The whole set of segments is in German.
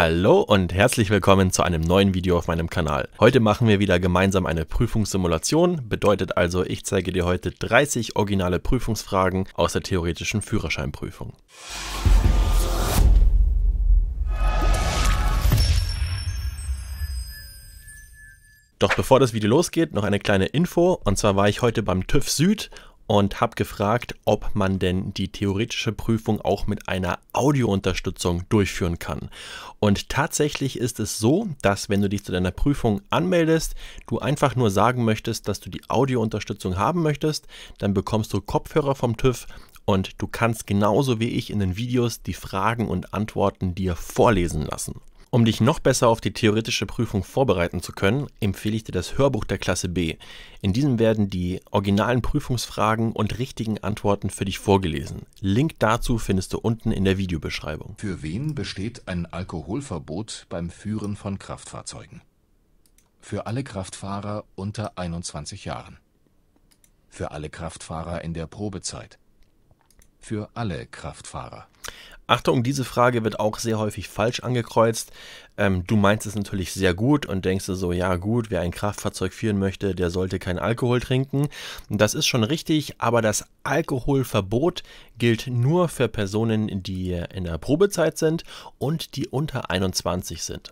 Hallo und herzlich willkommen zu einem neuen Video auf meinem Kanal. Heute machen wir wieder gemeinsam eine Prüfungssimulation, bedeutet also, ich zeige dir heute 30 originale Prüfungsfragen aus der theoretischen Führerscheinprüfung. Doch bevor das Video losgeht, noch eine kleine Info. Und zwar war ich heute beim TÜV Süd und habe gefragt, ob man denn die theoretische Prüfung auch mit einer Audiounterstützung durchführen kann. Und tatsächlich ist es so, dass wenn du dich zu deiner Prüfung anmeldest, du einfach nur sagen möchtest, dass du die Audiounterstützung haben möchtest, dann bekommst du Kopfhörer vom TÜV und du kannst genauso wie ich in den Videos die Fragen und Antworten dir vorlesen lassen. Um dich noch besser auf die theoretische Prüfung vorbereiten zu können, empfehle ich dir das Hörbuch der Klasse B. In diesem werden die originalen Prüfungsfragen und richtigen Antworten für dich vorgelesen. Link dazu findest du unten in der Videobeschreibung. Für wen besteht ein Alkoholverbot beim Führen von Kraftfahrzeugen? Für alle Kraftfahrer unter 21 Jahren. Für alle Kraftfahrer in der Probezeit. Für alle Kraftfahrer. Achtung, diese Frage wird auch sehr häufig falsch angekreuzt. Ähm, du meinst es natürlich sehr gut und denkst so, ja gut, wer ein Kraftfahrzeug führen möchte, der sollte keinen Alkohol trinken. Das ist schon richtig, aber das Alkoholverbot gilt nur für Personen, die in der Probezeit sind und die unter 21 sind.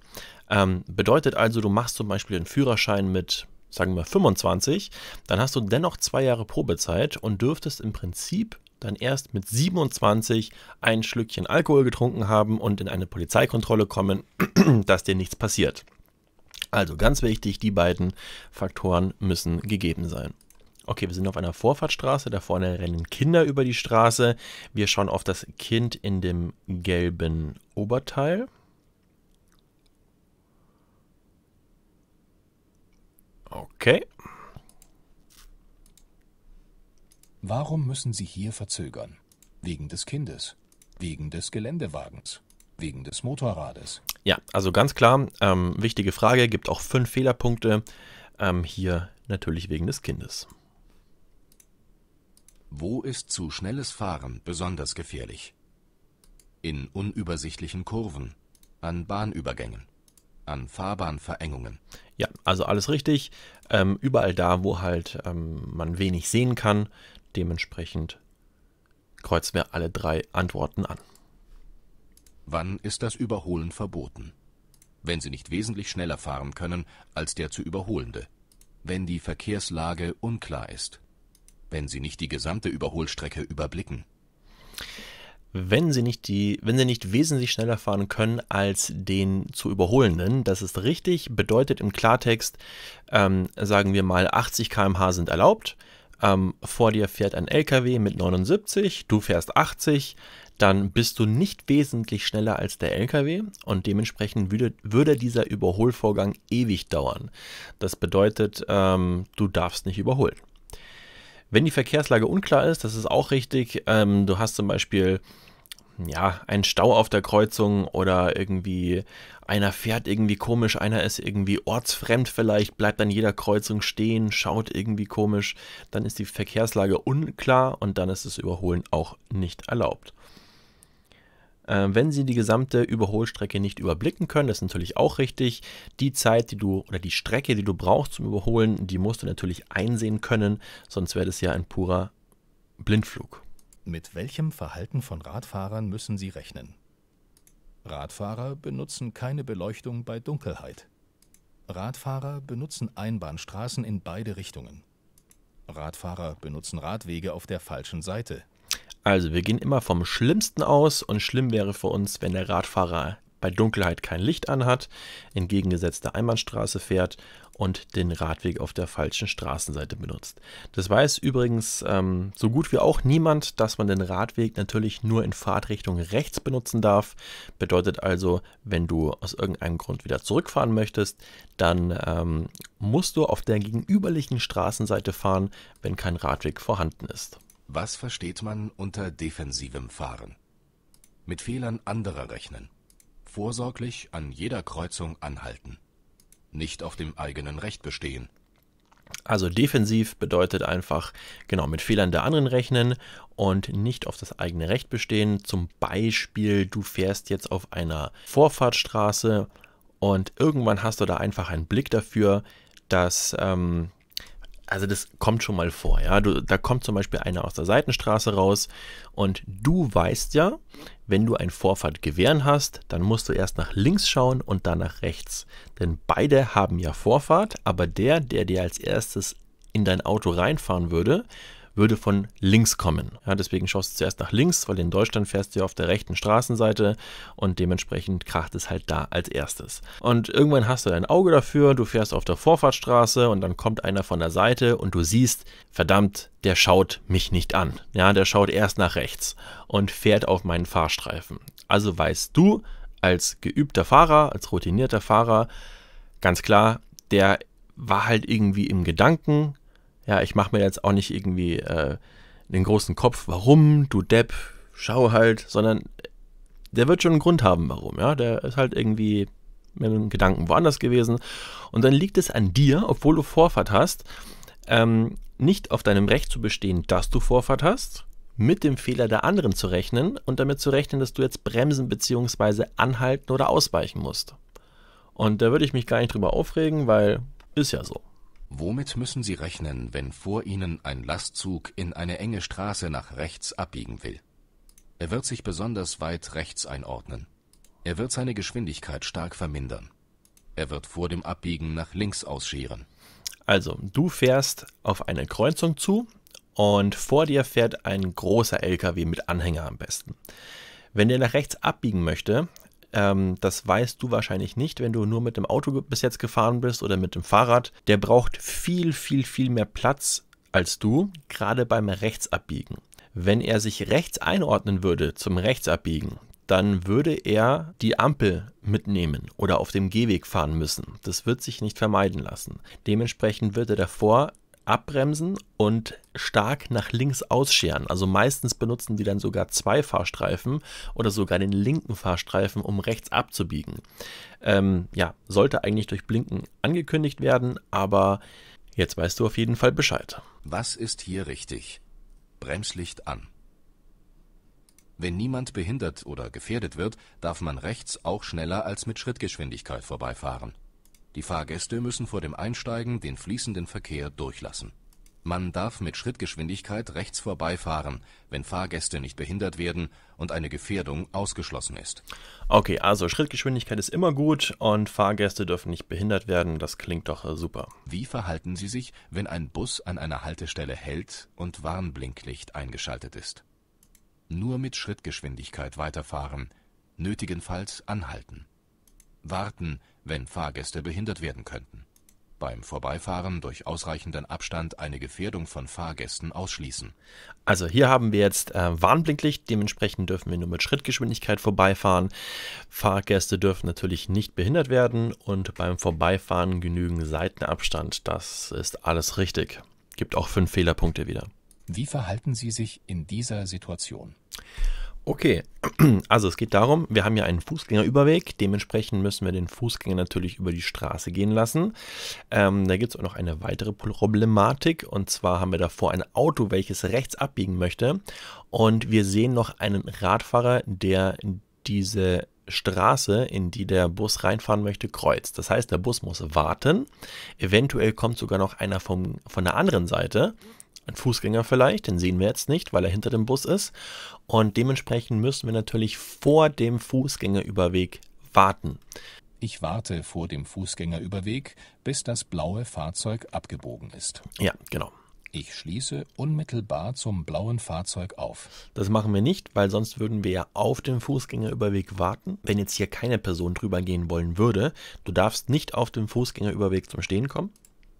Ähm, bedeutet also, du machst zum Beispiel einen Führerschein mit sagen wir 25, dann hast du dennoch zwei Jahre Probezeit und dürftest im Prinzip dann erst mit 27 ein Schlückchen Alkohol getrunken haben und in eine Polizeikontrolle kommen, dass dir nichts passiert. Also ganz wichtig, die beiden Faktoren müssen gegeben sein. Okay, wir sind auf einer Vorfahrtsstraße, da vorne rennen Kinder über die Straße. Wir schauen auf das Kind in dem gelben Oberteil. Okay. Warum müssen Sie hier verzögern? Wegen des Kindes, wegen des Geländewagens, wegen des Motorrades. Ja, also ganz klar, ähm, wichtige Frage, gibt auch fünf Fehlerpunkte. Ähm, hier natürlich wegen des Kindes. Wo ist zu schnelles Fahren besonders gefährlich? In unübersichtlichen Kurven, an Bahnübergängen, an Fahrbahnverengungen. Ja, also alles richtig. Ähm, überall da, wo halt ähm, man wenig sehen kann, Dementsprechend kreuzen wir alle drei Antworten an. Wann ist das Überholen verboten? Wenn Sie nicht wesentlich schneller fahren können als der zu Überholende. Wenn die Verkehrslage unklar ist. Wenn Sie nicht die gesamte Überholstrecke überblicken. Wenn Sie nicht die, wenn Sie nicht wesentlich schneller fahren können als den zu Überholenden, das ist richtig, bedeutet im Klartext, ähm, sagen wir mal 80 km/h sind erlaubt ähm, vor dir fährt ein LKW mit 79, du fährst 80, dann bist du nicht wesentlich schneller als der LKW und dementsprechend würde, würde dieser Überholvorgang ewig dauern. Das bedeutet, ähm, du darfst nicht überholen. Wenn die Verkehrslage unklar ist, das ist auch richtig, ähm, du hast zum Beispiel ja, ein Stau auf der Kreuzung oder irgendwie einer fährt irgendwie komisch, einer ist irgendwie ortsfremd vielleicht, bleibt an jeder Kreuzung stehen, schaut irgendwie komisch, dann ist die Verkehrslage unklar und dann ist das Überholen auch nicht erlaubt. Ähm, wenn Sie die gesamte Überholstrecke nicht überblicken können, das ist natürlich auch richtig. Die Zeit, die du oder die Strecke, die du brauchst zum Überholen, die musst du natürlich einsehen können, sonst wäre das ja ein purer Blindflug. Mit welchem Verhalten von Radfahrern müssen Sie rechnen? Radfahrer benutzen keine Beleuchtung bei Dunkelheit. Radfahrer benutzen Einbahnstraßen in beide Richtungen. Radfahrer benutzen Radwege auf der falschen Seite. Also wir gehen immer vom Schlimmsten aus und schlimm wäre für uns, wenn der Radfahrer bei Dunkelheit kein Licht anhat, entgegengesetzte Einbahnstraße fährt und den Radweg auf der falschen Straßenseite benutzt. Das weiß übrigens ähm, so gut wie auch niemand, dass man den Radweg natürlich nur in Fahrtrichtung rechts benutzen darf. Bedeutet also, wenn du aus irgendeinem Grund wieder zurückfahren möchtest, dann ähm, musst du auf der gegenüberliegenden Straßenseite fahren, wenn kein Radweg vorhanden ist. Was versteht man unter defensivem Fahren? Mit Fehlern anderer rechnen vorsorglich an jeder Kreuzung anhalten. Nicht auf dem eigenen Recht bestehen. Also defensiv bedeutet einfach genau mit Fehlern der anderen rechnen und nicht auf das eigene Recht bestehen. Zum Beispiel, du fährst jetzt auf einer Vorfahrtsstraße und irgendwann hast du da einfach einen Blick dafür, dass ähm, also das kommt schon mal vor, ja. Du, da kommt zum Beispiel einer aus der Seitenstraße raus und du weißt ja, wenn du ein Vorfahrt gewähren hast, dann musst du erst nach links schauen und dann nach rechts. Denn beide haben ja Vorfahrt, aber der, der dir als erstes in dein Auto reinfahren würde, würde von links kommen. Ja, deswegen schaust du zuerst nach links, weil in Deutschland fährst du ja auf der rechten Straßenseite und dementsprechend kracht es halt da als erstes. Und irgendwann hast du dein Auge dafür, du fährst auf der Vorfahrtsstraße und dann kommt einer von der Seite und du siehst, verdammt, der schaut mich nicht an. Ja, der schaut erst nach rechts und fährt auf meinen Fahrstreifen. Also weißt du als geübter Fahrer, als routinierter Fahrer, ganz klar, der war halt irgendwie im Gedanken, ja, ich mache mir jetzt auch nicht irgendwie äh, den großen Kopf, warum, du Depp, schau halt, sondern äh, der wird schon einen Grund haben, warum. Ja, der ist halt irgendwie mit einem Gedanken woanders gewesen. Und dann liegt es an dir, obwohl du Vorfahrt hast, ähm, nicht auf deinem Recht zu bestehen, dass du Vorfahrt hast, mit dem Fehler der anderen zu rechnen und damit zu rechnen, dass du jetzt bremsen bzw. anhalten oder ausweichen musst. Und da würde ich mich gar nicht drüber aufregen, weil ist ja so. Womit müssen Sie rechnen, wenn vor Ihnen ein Lastzug in eine enge Straße nach rechts abbiegen will? Er wird sich besonders weit rechts einordnen. Er wird seine Geschwindigkeit stark vermindern. Er wird vor dem Abbiegen nach links ausscheren. Also, du fährst auf eine Kreuzung zu und vor dir fährt ein großer LKW mit Anhänger am besten. Wenn der nach rechts abbiegen möchte, ähm, das weißt du wahrscheinlich nicht, wenn du nur mit dem Auto bis jetzt gefahren bist oder mit dem Fahrrad, der braucht viel, viel, viel mehr Platz als du, gerade beim Rechtsabbiegen. Wenn er sich rechts einordnen würde zum Rechtsabbiegen, dann würde er die Ampel mitnehmen oder auf dem Gehweg fahren müssen. Das wird sich nicht vermeiden lassen. Dementsprechend wird er davor abbremsen und stark nach links ausscheren. Also meistens benutzen die dann sogar zwei Fahrstreifen oder sogar den linken Fahrstreifen, um rechts abzubiegen. Ähm, ja, sollte eigentlich durch Blinken angekündigt werden, aber jetzt weißt du auf jeden Fall Bescheid. Was ist hier richtig? Bremslicht an. Wenn niemand behindert oder gefährdet wird, darf man rechts auch schneller als mit Schrittgeschwindigkeit vorbeifahren. Die Fahrgäste müssen vor dem Einsteigen den fließenden Verkehr durchlassen. Man darf mit Schrittgeschwindigkeit rechts vorbeifahren, wenn Fahrgäste nicht behindert werden und eine Gefährdung ausgeschlossen ist. Okay, also Schrittgeschwindigkeit ist immer gut und Fahrgäste dürfen nicht behindert werden. Das klingt doch äh, super. Wie verhalten Sie sich, wenn ein Bus an einer Haltestelle hält und Warnblinklicht eingeschaltet ist? Nur mit Schrittgeschwindigkeit weiterfahren, nötigenfalls anhalten warten, wenn Fahrgäste behindert werden könnten. Beim Vorbeifahren durch ausreichenden Abstand eine Gefährdung von Fahrgästen ausschließen. Also hier haben wir jetzt äh, Warnblinklicht, dementsprechend dürfen wir nur mit Schrittgeschwindigkeit vorbeifahren. Fahrgäste dürfen natürlich nicht behindert werden und beim Vorbeifahren genügen Seitenabstand. Das ist alles richtig. Gibt auch fünf Fehlerpunkte wieder. Wie verhalten Sie sich in dieser Situation? Okay, also es geht darum, wir haben ja einen Fußgängerüberweg, dementsprechend müssen wir den Fußgänger natürlich über die Straße gehen lassen. Ähm, da gibt es auch noch eine weitere Problematik und zwar haben wir davor ein Auto, welches rechts abbiegen möchte und wir sehen noch einen Radfahrer, der diese Straße, in die der Bus reinfahren möchte, kreuzt. Das heißt, der Bus muss warten. Eventuell kommt sogar noch einer vom, von der anderen Seite ein Fußgänger vielleicht, den sehen wir jetzt nicht, weil er hinter dem Bus ist. Und dementsprechend müssen wir natürlich vor dem Fußgängerüberweg warten. Ich warte vor dem Fußgängerüberweg, bis das blaue Fahrzeug abgebogen ist. Ja, genau. Ich schließe unmittelbar zum blauen Fahrzeug auf. Das machen wir nicht, weil sonst würden wir ja auf dem Fußgängerüberweg warten, wenn jetzt hier keine Person drüber gehen wollen würde. Du darfst nicht auf dem Fußgängerüberweg zum Stehen kommen.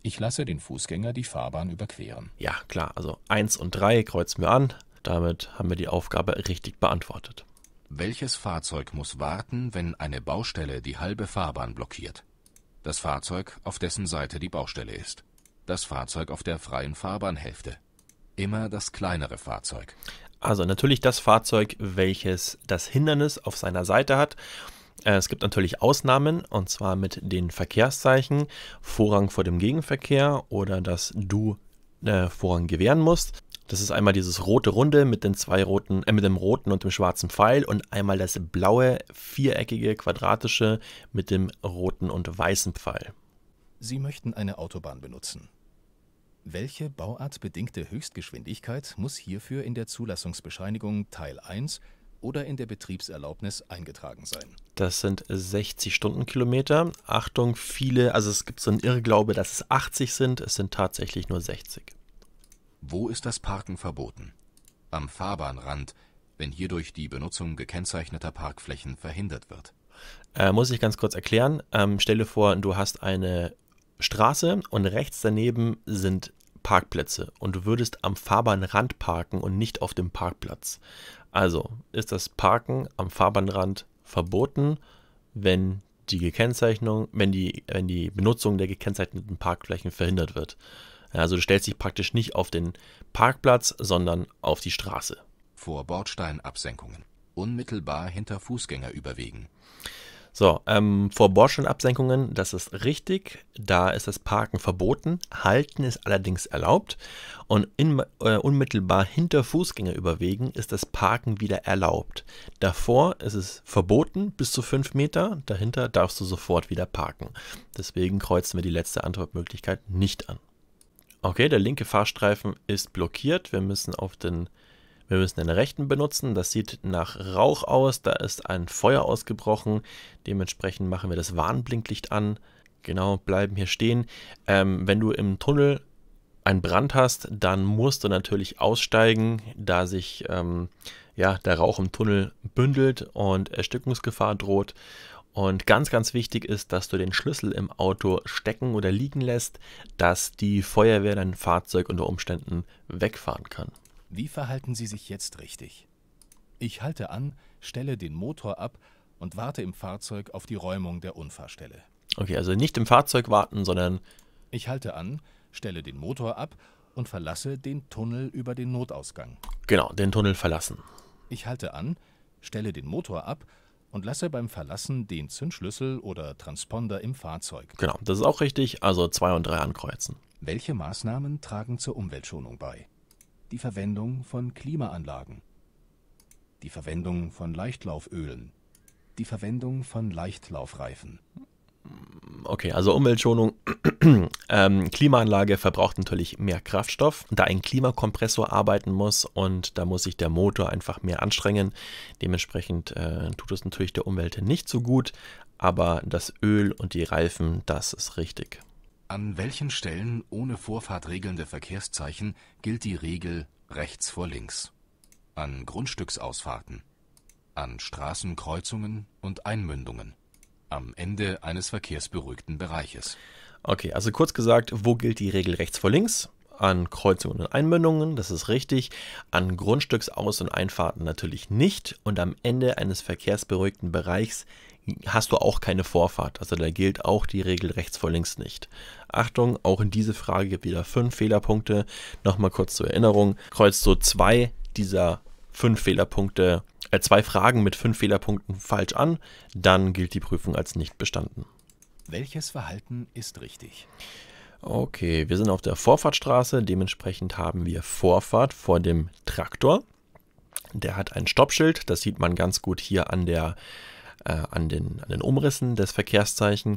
Ich lasse den Fußgänger die Fahrbahn überqueren. Ja, klar, also 1 und 3 kreuzen wir an. Damit haben wir die Aufgabe richtig beantwortet. Welches Fahrzeug muss warten, wenn eine Baustelle die halbe Fahrbahn blockiert? Das Fahrzeug, auf dessen Seite die Baustelle ist. Das Fahrzeug auf der freien Fahrbahnhälfte. Immer das kleinere Fahrzeug. Also natürlich das Fahrzeug, welches das Hindernis auf seiner Seite hat äh, es gibt natürlich Ausnahmen, und zwar mit den Verkehrszeichen, Vorrang vor dem Gegenverkehr oder dass du äh, Vorrang gewähren musst. Das ist einmal dieses rote Runde mit den zwei roten, äh, mit dem roten und dem schwarzen Pfeil und einmal das blaue, viereckige, quadratische mit dem roten und weißen Pfeil. Sie möchten eine Autobahn benutzen. Welche bauartbedingte Höchstgeschwindigkeit muss hierfür in der Zulassungsbescheinigung Teil 1 oder in der Betriebserlaubnis eingetragen sein. Das sind 60 Stundenkilometer. Achtung, viele, also es gibt so einen Irrglaube, dass es 80 sind, es sind tatsächlich nur 60. Wo ist das Parken verboten? Am Fahrbahnrand, wenn hierdurch die Benutzung gekennzeichneter Parkflächen verhindert wird. Äh, muss ich ganz kurz erklären. Ähm, stell dir vor, du hast eine Straße und rechts daneben sind Parkplätze und du würdest am Fahrbahnrand parken und nicht auf dem Parkplatz. Also ist das Parken am Fahrbahnrand verboten, wenn die Gekennzeichnung, wenn die, wenn die Benutzung der gekennzeichneten Parkflächen verhindert wird. Also du stellst dich praktisch nicht auf den Parkplatz, sondern auf die Straße. Vor Bordsteinabsenkungen. Unmittelbar hinter Fußgänger Fußgängerüberwegen. So, ähm, vor Bosch und Absenkungen, das ist richtig. Da ist das Parken verboten. Halten ist allerdings erlaubt. Und in, äh, unmittelbar hinter Fußgängerüberwegen ist das Parken wieder erlaubt. Davor ist es verboten bis zu 5 Meter. Dahinter darfst du sofort wieder parken. Deswegen kreuzen wir die letzte Antwortmöglichkeit nicht an. Okay, der linke Fahrstreifen ist blockiert. Wir müssen auf den wir müssen den rechten benutzen. Das sieht nach Rauch aus. Da ist ein Feuer ausgebrochen. Dementsprechend machen wir das Warnblinklicht an. Genau, bleiben hier stehen. Ähm, wenn du im Tunnel einen Brand hast, dann musst du natürlich aussteigen, da sich ähm, ja, der Rauch im Tunnel bündelt und Erstückungsgefahr droht. Und ganz, ganz wichtig ist, dass du den Schlüssel im Auto stecken oder liegen lässt, dass die Feuerwehr dein Fahrzeug unter Umständen wegfahren kann. Wie verhalten Sie sich jetzt richtig? Ich halte an, stelle den Motor ab und warte im Fahrzeug auf die Räumung der Unfallstelle. Okay, also nicht im Fahrzeug warten, sondern... Ich halte an, stelle den Motor ab und verlasse den Tunnel über den Notausgang. Genau, den Tunnel verlassen. Ich halte an, stelle den Motor ab und lasse beim Verlassen den Zündschlüssel oder Transponder im Fahrzeug. Genau, das ist auch richtig, also 2 und 3 ankreuzen. Welche Maßnahmen tragen zur Umweltschonung bei? die Verwendung von Klimaanlagen, die Verwendung von Leichtlaufölen, die Verwendung von Leichtlaufreifen. Okay, also Umweltschonung. ähm, Klimaanlage verbraucht natürlich mehr Kraftstoff, da ein Klimakompressor arbeiten muss und da muss sich der Motor einfach mehr anstrengen. Dementsprechend äh, tut es natürlich der Umwelt nicht so gut, aber das Öl und die Reifen, das ist richtig. An welchen Stellen ohne Vorfahrt regelnde Verkehrszeichen gilt die Regel rechts vor links? An Grundstücksausfahrten, an Straßenkreuzungen und Einmündungen, am Ende eines verkehrsberuhigten Bereiches. Okay, also kurz gesagt, wo gilt die Regel rechts vor links? An Kreuzungen und Einmündungen, das ist richtig. An Grundstücksaus- und Einfahrten natürlich nicht. Und am Ende eines verkehrsberuhigten Bereichs hast du auch keine Vorfahrt. Also da gilt auch die Regel rechts vor links nicht. Achtung, auch in diese Frage gibt wieder fünf Fehlerpunkte. Nochmal kurz zur Erinnerung. Kreuzt so zwei dieser fünf Fehlerpunkte, äh, zwei Fragen mit fünf Fehlerpunkten falsch an, dann gilt die Prüfung als nicht bestanden. Welches Verhalten ist richtig? Okay, wir sind auf der Vorfahrtstraße, dementsprechend haben wir Vorfahrt vor dem Traktor. Der hat ein Stoppschild, das sieht man ganz gut hier an der äh, an, den, an den Umrissen des Verkehrszeichen.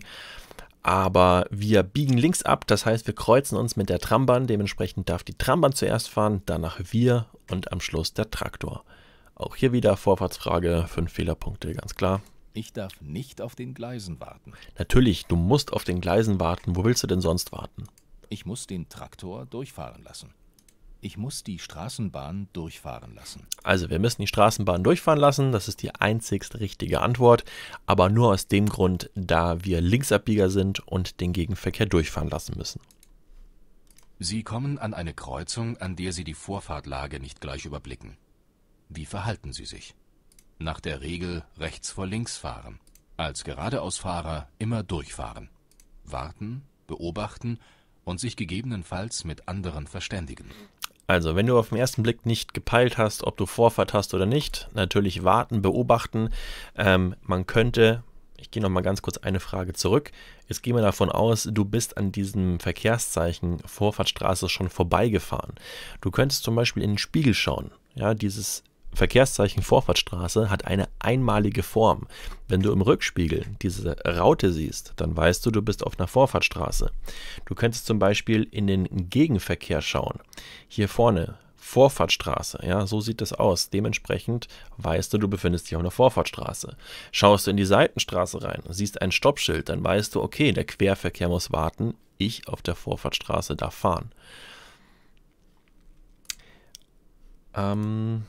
Aber wir biegen links ab, das heißt, wir kreuzen uns mit der Trambahn. Dementsprechend darf die Trambahn zuerst fahren, danach wir und am Schluss der Traktor. Auch hier wieder Vorfahrtsfrage, fünf Fehlerpunkte, ganz klar. Ich darf nicht auf den Gleisen warten. Natürlich, du musst auf den Gleisen warten. Wo willst du denn sonst warten? Ich muss den Traktor durchfahren lassen ich muss die Straßenbahn durchfahren lassen. Also wir müssen die Straßenbahn durchfahren lassen, das ist die einzigst richtige Antwort, aber nur aus dem Grund, da wir Linksabbieger sind und den Gegenverkehr durchfahren lassen müssen. Sie kommen an eine Kreuzung, an der Sie die Vorfahrtlage nicht gleich überblicken. Wie verhalten Sie sich? Nach der Regel rechts vor links fahren. Als Geradeausfahrer immer durchfahren. Warten, beobachten und sich gegebenenfalls mit anderen verständigen. Also, wenn du auf den ersten Blick nicht gepeilt hast, ob du Vorfahrt hast oder nicht, natürlich warten, beobachten. Ähm, man könnte, ich gehe nochmal ganz kurz eine Frage zurück. Jetzt gehen wir davon aus, du bist an diesem Verkehrszeichen Vorfahrtstraße schon vorbeigefahren. Du könntest zum Beispiel in den Spiegel schauen. Ja, dieses Verkehrszeichen Vorfahrtsstraße hat eine einmalige Form. Wenn du im Rückspiegel diese Raute siehst, dann weißt du, du bist auf einer Vorfahrtsstraße. Du könntest zum Beispiel in den Gegenverkehr schauen. Hier vorne Vorfahrtsstraße. Ja, so sieht das aus. Dementsprechend weißt du, du befindest dich auf einer Vorfahrtsstraße. Schaust du in die Seitenstraße rein, siehst ein Stoppschild, dann weißt du, okay, der Querverkehr muss warten. Ich auf der Vorfahrtsstraße darf fahren. Ähm,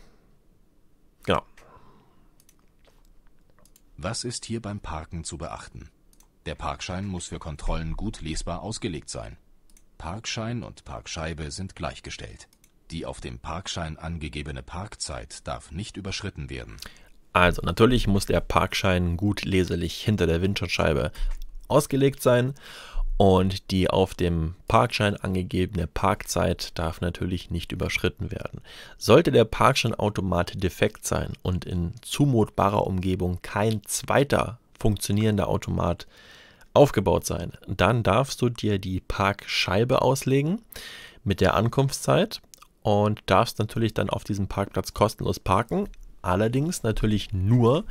Was ist hier beim Parken zu beachten? Der Parkschein muss für Kontrollen gut lesbar ausgelegt sein. Parkschein und Parkscheibe sind gleichgestellt. Die auf dem Parkschein angegebene Parkzeit darf nicht überschritten werden. Also natürlich muss der Parkschein gut leserlich hinter der Windschutzscheibe ausgelegt sein und die auf dem Parkschein angegebene Parkzeit darf natürlich nicht überschritten werden. Sollte der Parkscheinautomat defekt sein und in zumutbarer Umgebung kein zweiter funktionierender Automat aufgebaut sein, dann darfst du dir die Parkscheibe auslegen mit der Ankunftszeit und darfst natürlich dann auf diesem Parkplatz kostenlos parken. Allerdings natürlich nur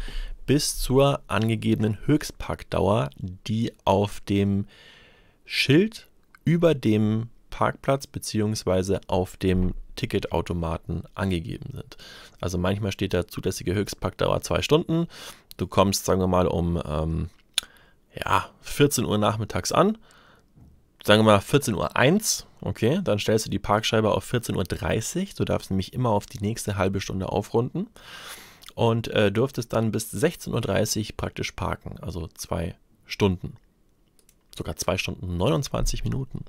bis zur angegebenen Höchstparkdauer, die auf dem äh, Schild über dem Parkplatz beziehungsweise auf dem Ticketautomaten angegeben sind. Also manchmal steht da zulässige Höchstparkdauer zwei Stunden. Du kommst, sagen wir mal, um ähm, ja, 14 Uhr nachmittags an. Sagen wir mal 14.01 Uhr, okay, dann stellst du die Parkscheibe auf 14.30 Uhr. Du darfst nämlich immer auf die nächste halbe Stunde aufrunden und äh, dürftest dann bis 16.30 Uhr praktisch parken, also zwei Stunden. Sogar 2 Stunden 29 Minuten.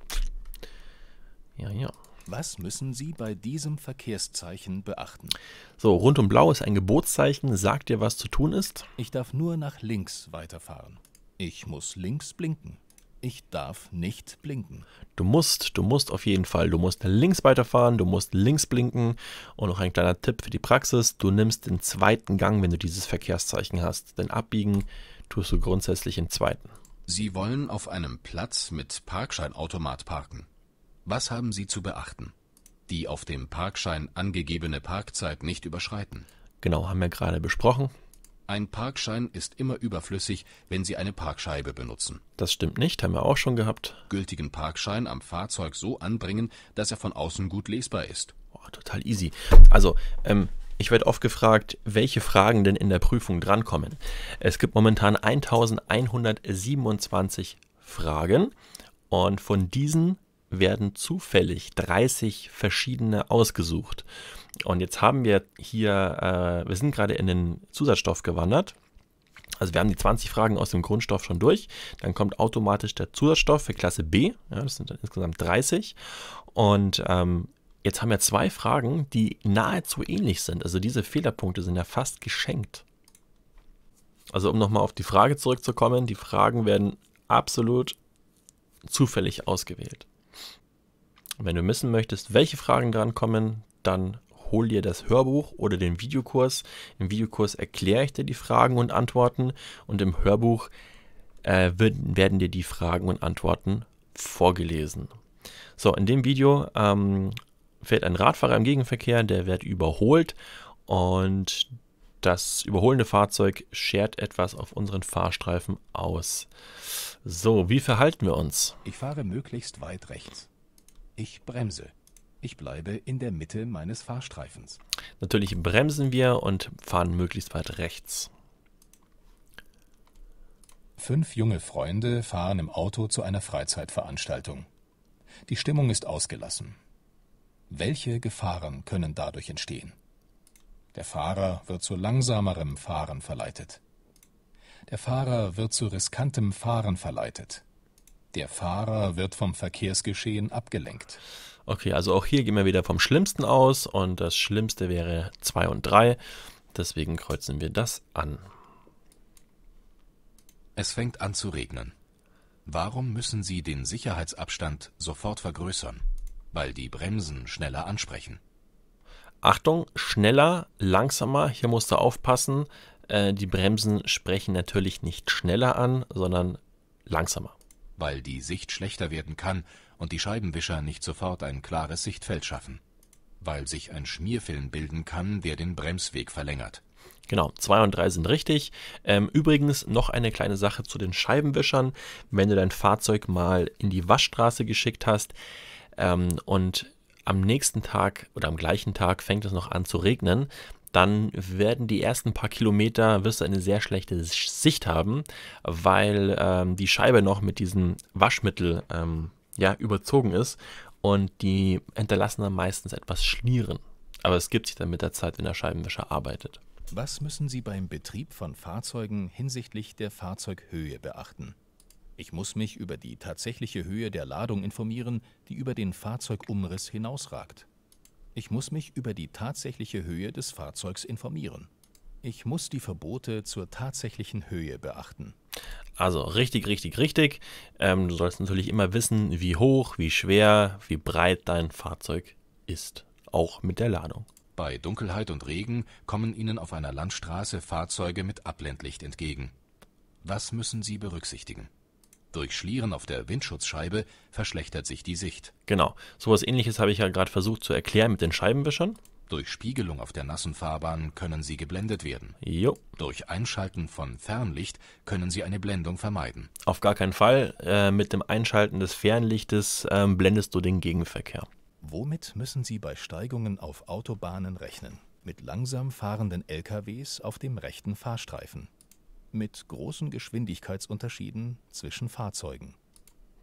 Ja, ja. Was müssen Sie bei diesem Verkehrszeichen beachten? So, rund um blau ist ein Geburtszeichen. Sagt dir, was zu tun ist? Ich darf nur nach links weiterfahren. Ich muss links blinken. Ich darf nicht blinken. Du musst, du musst auf jeden Fall. Du musst links weiterfahren, du musst links blinken. Und noch ein kleiner Tipp für die Praxis: Du nimmst den zweiten Gang, wenn du dieses Verkehrszeichen hast. Denn abbiegen tust du grundsätzlich im zweiten. Sie wollen auf einem Platz mit Parkscheinautomat parken. Was haben Sie zu beachten? Die auf dem Parkschein angegebene Parkzeit nicht überschreiten. Genau, haben wir gerade besprochen. Ein Parkschein ist immer überflüssig, wenn Sie eine Parkscheibe benutzen. Das stimmt nicht, haben wir auch schon gehabt. Gültigen Parkschein am Fahrzeug so anbringen, dass er von außen gut lesbar ist. Oh, total easy. Also, ähm, ich werde oft gefragt, welche Fragen denn in der Prüfung drankommen. Es gibt momentan 1127 Fragen und von diesen werden zufällig 30 verschiedene ausgesucht. Und jetzt haben wir hier, äh, wir sind gerade in den Zusatzstoff gewandert. Also wir haben die 20 Fragen aus dem Grundstoff schon durch. Dann kommt automatisch der Zusatzstoff für Klasse B. Ja, das sind dann insgesamt 30. Und ähm, Jetzt haben wir zwei Fragen, die nahezu ähnlich sind. Also diese Fehlerpunkte sind ja fast geschenkt. Also um nochmal auf die Frage zurückzukommen, die Fragen werden absolut zufällig ausgewählt. Wenn du wissen möchtest, welche Fragen drankommen, dann hol dir das Hörbuch oder den Videokurs. Im Videokurs erkläre ich dir die Fragen und Antworten und im Hörbuch äh, werden dir die Fragen und Antworten vorgelesen. So, in dem Video ähm, fährt ein Radfahrer im Gegenverkehr, der wird überholt und das überholende Fahrzeug schert etwas auf unseren Fahrstreifen aus. So, wie verhalten wir uns? Ich fahre möglichst weit rechts. Ich bremse. Ich bleibe in der Mitte meines Fahrstreifens. Natürlich bremsen wir und fahren möglichst weit rechts. Fünf junge Freunde fahren im Auto zu einer Freizeitveranstaltung. Die Stimmung ist ausgelassen. Welche Gefahren können dadurch entstehen? Der Fahrer wird zu langsamerem Fahren verleitet. Der Fahrer wird zu riskantem Fahren verleitet. Der Fahrer wird vom Verkehrsgeschehen abgelenkt. Okay, also auch hier gehen wir wieder vom Schlimmsten aus und das Schlimmste wäre 2 und 3. Deswegen kreuzen wir das an. Es fängt an zu regnen. Warum müssen Sie den Sicherheitsabstand sofort vergrößern? weil die Bremsen schneller ansprechen. Achtung, schneller, langsamer, hier musst du aufpassen. Äh, die Bremsen sprechen natürlich nicht schneller an, sondern langsamer. Weil die Sicht schlechter werden kann und die Scheibenwischer nicht sofort ein klares Sichtfeld schaffen. Weil sich ein Schmierfilm bilden kann, der den Bremsweg verlängert. Genau, zwei und drei sind richtig. Ähm, übrigens noch eine kleine Sache zu den Scheibenwischern. Wenn du dein Fahrzeug mal in die Waschstraße geschickt hast, ähm, und am nächsten Tag oder am gleichen Tag fängt es noch an zu regnen. Dann werden die ersten paar Kilometer, wirst du eine sehr schlechte Sicht haben, weil ähm, die Scheibe noch mit diesem Waschmittel ähm, ja, überzogen ist und die hinterlassen dann meistens etwas Schlieren. Aber es gibt sich dann mit der Zeit, wenn der Scheibenwischer arbeitet. Was müssen Sie beim Betrieb von Fahrzeugen hinsichtlich der Fahrzeughöhe beachten? Ich muss mich über die tatsächliche Höhe der Ladung informieren, die über den Fahrzeugumriss hinausragt. Ich muss mich über die tatsächliche Höhe des Fahrzeugs informieren. Ich muss die Verbote zur tatsächlichen Höhe beachten. Also richtig, richtig, richtig. Ähm, du sollst natürlich immer wissen, wie hoch, wie schwer, wie breit dein Fahrzeug ist. Auch mit der Ladung. Bei Dunkelheit und Regen kommen Ihnen auf einer Landstraße Fahrzeuge mit Abblendlicht entgegen. Was müssen Sie berücksichtigen? Durch Schlieren auf der Windschutzscheibe verschlechtert sich die Sicht. Genau, sowas ähnliches habe ich ja gerade versucht zu erklären mit den Scheibenwischern. Durch Spiegelung auf der nassen Fahrbahn können sie geblendet werden. Jo. Durch Einschalten von Fernlicht können sie eine Blendung vermeiden. Auf gar keinen Fall. Äh, mit dem Einschalten des Fernlichtes äh, blendest du den Gegenverkehr. Womit müssen Sie bei Steigungen auf Autobahnen rechnen? Mit langsam fahrenden LKWs auf dem rechten Fahrstreifen mit großen Geschwindigkeitsunterschieden zwischen Fahrzeugen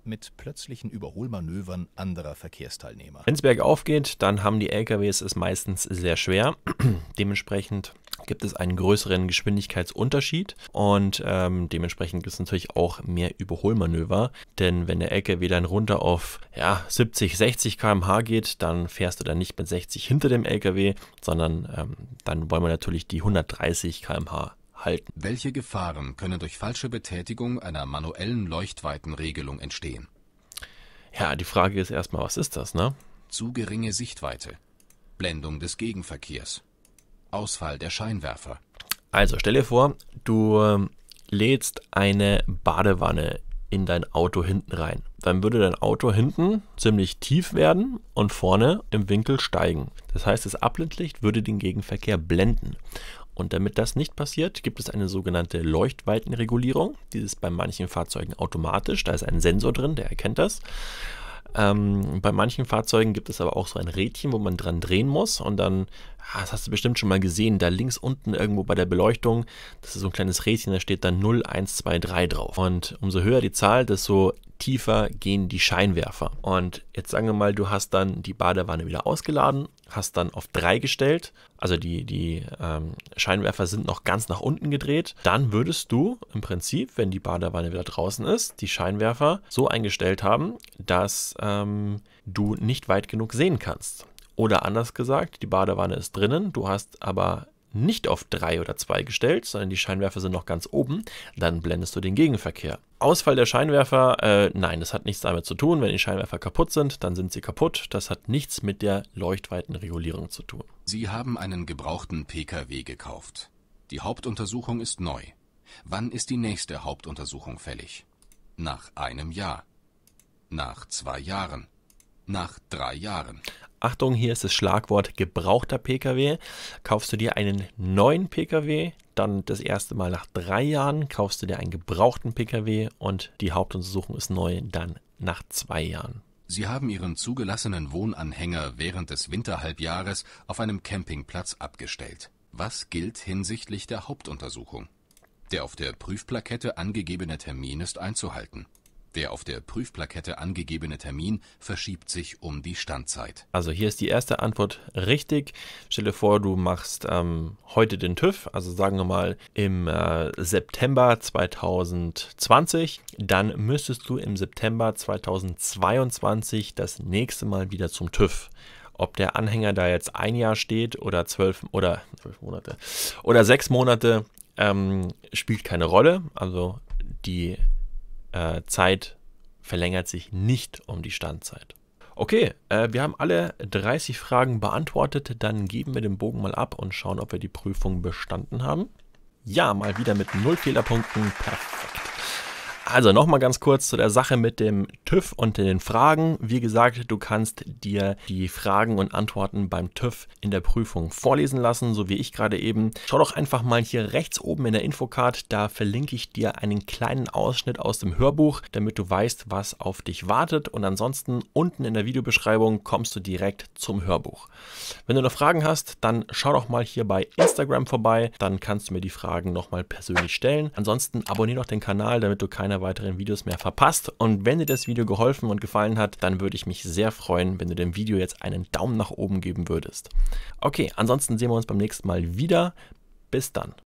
mit plötzlichen Überholmanövern anderer Verkehrsteilnehmer. Wenn es bergauf geht, dann haben die LKWs es meistens sehr schwer. dementsprechend gibt es einen größeren Geschwindigkeitsunterschied und ähm, dementsprechend gibt es natürlich auch mehr Überholmanöver. Denn wenn der LKW dann runter auf ja, 70, 60 km/h geht, dann fährst du dann nicht mit 60 hinter dem LKW, sondern ähm, dann wollen wir natürlich die 130 km/h halten. Welche Gefahren können durch falsche Betätigung einer manuellen Leuchtweitenregelung entstehen? Ja, die Frage ist erstmal, was ist das, ne? Zu geringe Sichtweite, Blendung des Gegenverkehrs, Ausfall der Scheinwerfer. Also stell dir vor, du ähm, lädst eine Badewanne in dein Auto hinten rein. Dann würde dein Auto hinten ziemlich tief werden und vorne im Winkel steigen. Das heißt, das Abblendlicht würde den Gegenverkehr blenden. Und damit das nicht passiert, gibt es eine sogenannte Leuchtweitenregulierung. Die ist bei manchen Fahrzeugen automatisch. Da ist ein Sensor drin, der erkennt das. Ähm, bei manchen Fahrzeugen gibt es aber auch so ein Rädchen, wo man dran drehen muss. Und dann, ah, das hast du bestimmt schon mal gesehen, da links unten irgendwo bei der Beleuchtung, das ist so ein kleines Rädchen, da steht dann 0, 1, 2, 3 drauf. Und umso höher die Zahl, desto tiefer gehen die Scheinwerfer. Und jetzt sagen wir mal, du hast dann die Badewanne wieder ausgeladen hast dann auf 3 gestellt, also die, die ähm, Scheinwerfer sind noch ganz nach unten gedreht, dann würdest du im Prinzip, wenn die Badewanne wieder draußen ist, die Scheinwerfer so eingestellt haben, dass ähm, du nicht weit genug sehen kannst. Oder anders gesagt, die Badewanne ist drinnen, du hast aber nicht auf 3 oder 2 gestellt, sondern die Scheinwerfer sind noch ganz oben, dann blendest du den Gegenverkehr. Ausfall der Scheinwerfer, äh, nein, das hat nichts damit zu tun. Wenn die Scheinwerfer kaputt sind, dann sind sie kaputt. Das hat nichts mit der Leuchtweitenregulierung zu tun. Sie haben einen gebrauchten Pkw gekauft. Die Hauptuntersuchung ist neu. Wann ist die nächste Hauptuntersuchung fällig? Nach einem Jahr. Nach zwei Jahren nach drei Jahren. Achtung, hier ist das Schlagwort gebrauchter Pkw. Kaufst du dir einen neuen Pkw, dann das erste Mal nach drei Jahren, kaufst du dir einen gebrauchten Pkw und die Hauptuntersuchung ist neu, dann nach zwei Jahren. Sie haben Ihren zugelassenen Wohnanhänger während des Winterhalbjahres auf einem Campingplatz abgestellt. Was gilt hinsichtlich der Hauptuntersuchung? Der auf der Prüfplakette angegebene Termin ist einzuhalten. Der auf der Prüfplakette angegebene Termin verschiebt sich um die Standzeit. Also hier ist die erste Antwort richtig. Stelle vor, du machst ähm, heute den TÜV, also sagen wir mal im äh, September 2020. Dann müsstest du im September 2022 das nächste Mal wieder zum TÜV ob der Anhänger da jetzt ein Jahr steht oder zwölf oder zwölf Monate oder sechs Monate, ähm, spielt keine Rolle. Also die äh, Zeit verlängert sich nicht um die Standzeit. Okay, äh, wir haben alle 30 Fragen beantwortet. Dann geben wir den Bogen mal ab und schauen, ob wir die Prüfung bestanden haben. Ja, mal wieder mit null Fehlerpunkten. Perfekt. Also nochmal ganz kurz zu der Sache mit dem TÜV und den Fragen. Wie gesagt, du kannst dir die Fragen und Antworten beim TÜV in der Prüfung vorlesen lassen, so wie ich gerade eben. Schau doch einfach mal hier rechts oben in der Infocard, da verlinke ich dir einen kleinen Ausschnitt aus dem Hörbuch, damit du weißt, was auf dich wartet. Und ansonsten unten in der Videobeschreibung kommst du direkt zum Hörbuch. Wenn du noch Fragen hast, dann schau doch mal hier bei Instagram vorbei, dann kannst du mir die Fragen nochmal persönlich stellen. Ansonsten abonniere doch den Kanal, damit du keine weiteren Videos mehr verpasst. Und wenn dir das Video geholfen und gefallen hat, dann würde ich mich sehr freuen, wenn du dem Video jetzt einen Daumen nach oben geben würdest. Okay, ansonsten sehen wir uns beim nächsten Mal wieder. Bis dann.